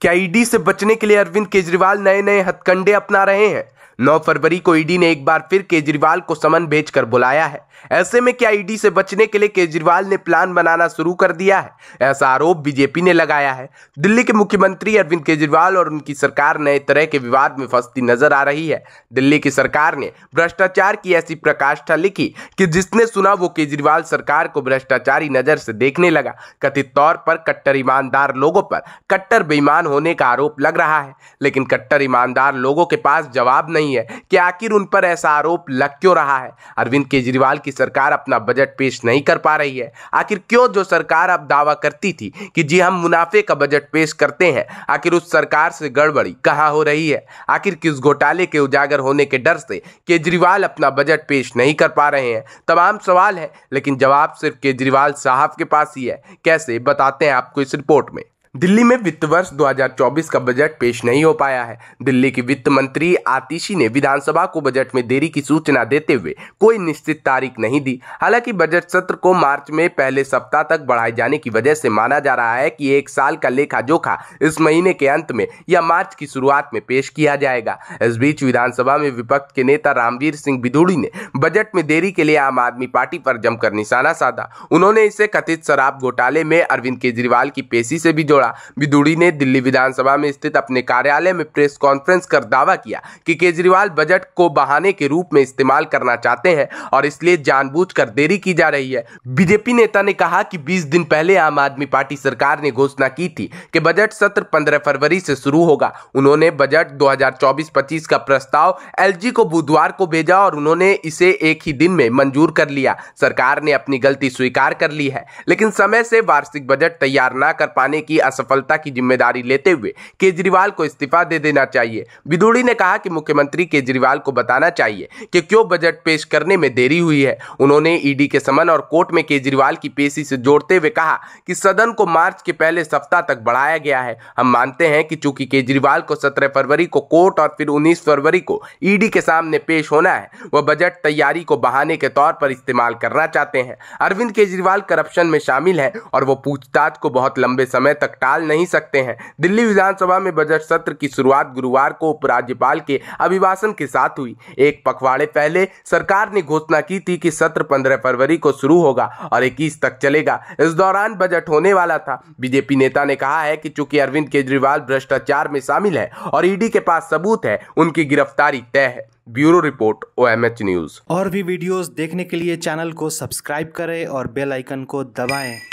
क्या ईडी से बचने के लिए अरविंद केजरीवाल नए नए हथकंडे अपना रहे हैं 9 फरवरी को ईडी ने एक बार फिर केजरीवाल को समन भेजकर बुलाया है ऐसे में क्या ईडी से बचने के लिए केजरीवाल ने प्लान बनाना शुरू कर दिया है ऐसा आरोप बीजेपी ने लगाया है दिल्ली के मुख्यमंत्री अरविंद केजरीवाल और उनकी सरकार नए तरह के विवाद में फंसती नजर आ रही है दिल्ली की सरकार ने भ्रष्टाचार की ऐसी प्रकाष्ठा लिखी कि जिसने सुना वो केजरीवाल सरकार को भ्रष्टाचारी नजर से देखने लगा कथित तौर पर कट्टर ईमानदार लोगों पर कट्टर बेईमान होने का आरोप लग रहा है लेकिन कट्टर ईमानदार लोगों के पास जवाब नहीं नहीं है कि आखिर उन पर ऐसा आरोप लग क्यों रहा है अरविंद केजरीवाल की सरकार अपना बजट पेश नहीं कर पा रही है आखिर क्यों जो सरकार अब दावा करती थी कि जी हम मुनाफे का बजट पेश करते हैं आखिर उस सरकार से गड़बड़ी कहाँ हो रही है आखिर किस घोटाले के उजागर होने के डर से केजरीवाल अपना बजट पेश नहीं कर पा रहे हैं तमाम सवाल है लेकिन जवाब सिर्फ केजरीवाल साहब के पास ही है कैसे बताते हैं आपको इस रिपोर्ट में दिल्ली में वित्त वर्ष 2024 का बजट पेश नहीं हो पाया है दिल्ली की वित्त मंत्री आतिशी ने विधानसभा को बजट में देरी की सूचना देते हुए कोई निश्चित तारीख नहीं दी हालांकि बजट सत्र को मार्च में पहले सप्ताह तक बढ़ाए जाने की वजह से माना जा रहा है कि एक साल का लेखा जोखा इस महीने के अंत में या मार्च की शुरुआत में पेश किया जाएगा इस बीच विधानसभा में विपक्ष के नेता रामवीर सिंह बिधूड़ी ने बजट में देरी के लिए आम आदमी पार्टी पर जमकर निशाना साधा उन्होंने इसे कथित शराब घोटाले में अरविंद केजरीवाल की पेशी से भी जोड़ा जोड़ा बिदुड़ी ने दिल्ली विधानसभा में स्थित अपने कार्यालय में प्रेस कॉन्फ्रेंस कर दावा किया कि केजरीवाल बजट को बहाने के रूप में इस्तेमाल करना चाहते हैं और इसलिए जानबूझकर देरी की जा रही है बीजेपी नेता ने कहा कि 20 दिन पहले आम आदमी पार्टी सरकार ने घोषणा की थी कि बजट सत्र 15 फरवरी से शुरू होगा उन्होंने बजट 2024-25 का प्रस्ताव एलजी को बुधवार को भेजा और उन्होंने इसे एक ही दिन में मंजूर कर लिया सरकार ने अपनी गलती स्वीकार कर ली है लेकिन समय से वार्षिक बजट तैयार न कर पाने की असफलता की जिम्मेदारी लेते हुए केजरीवाल को इस्तीफा दे देना चाहिए विदुड़ी ने कहा कि मुख्यमंत्री केजरीवाल को बताना चाहिए कि क्यों बजट पेश करने में देरी हुई है उन्होंने ईडी के समन और कोर्ट में केजरीवाल की पेशी से जोड़ते हुए कहा कि सदन को मार्च के पहले सप्ताह तक बढ़ाया गया है हम मानते हैं कि चूंकि केजरीवाल को सत्रह फरवरी को कोर्ट और फिर उन्नीस फरवरी को ईडी के सामने पेश होना है वह बजट तैयारी को बहाने के तौर पर इस्तेमाल करना चाहते हैं अरविंद केजरीवाल करप्शन में शामिल है और वो पूछताछ को बहुत लंबे समय तक टाल नहीं सकते हैं दिल्ली विधानसभा में बजट सत्र की शुरुआत गुरुवार को उपराज्यपाल के अभिभाषण के साथ हुई एक पखवाड़े पहले सरकार ने घोषणा की थी कि सत्र पंद्रह फरवरी को शुरू होगा और इक्कीस तक चलेगा इस दौरान बजट होने वाला था बीजेपी नेता ने कहा है कि चूंकि अरविंद केजरीवाल भ्रष्टाचार में शामिल है और ईडी के पास सबूत है उनकी गिरफ्तारी तय है bureau report O M H news और भी वीडियोस देखने के लिए चैनल को सब्सक्राइब करें और बेल आइकन को दबाएं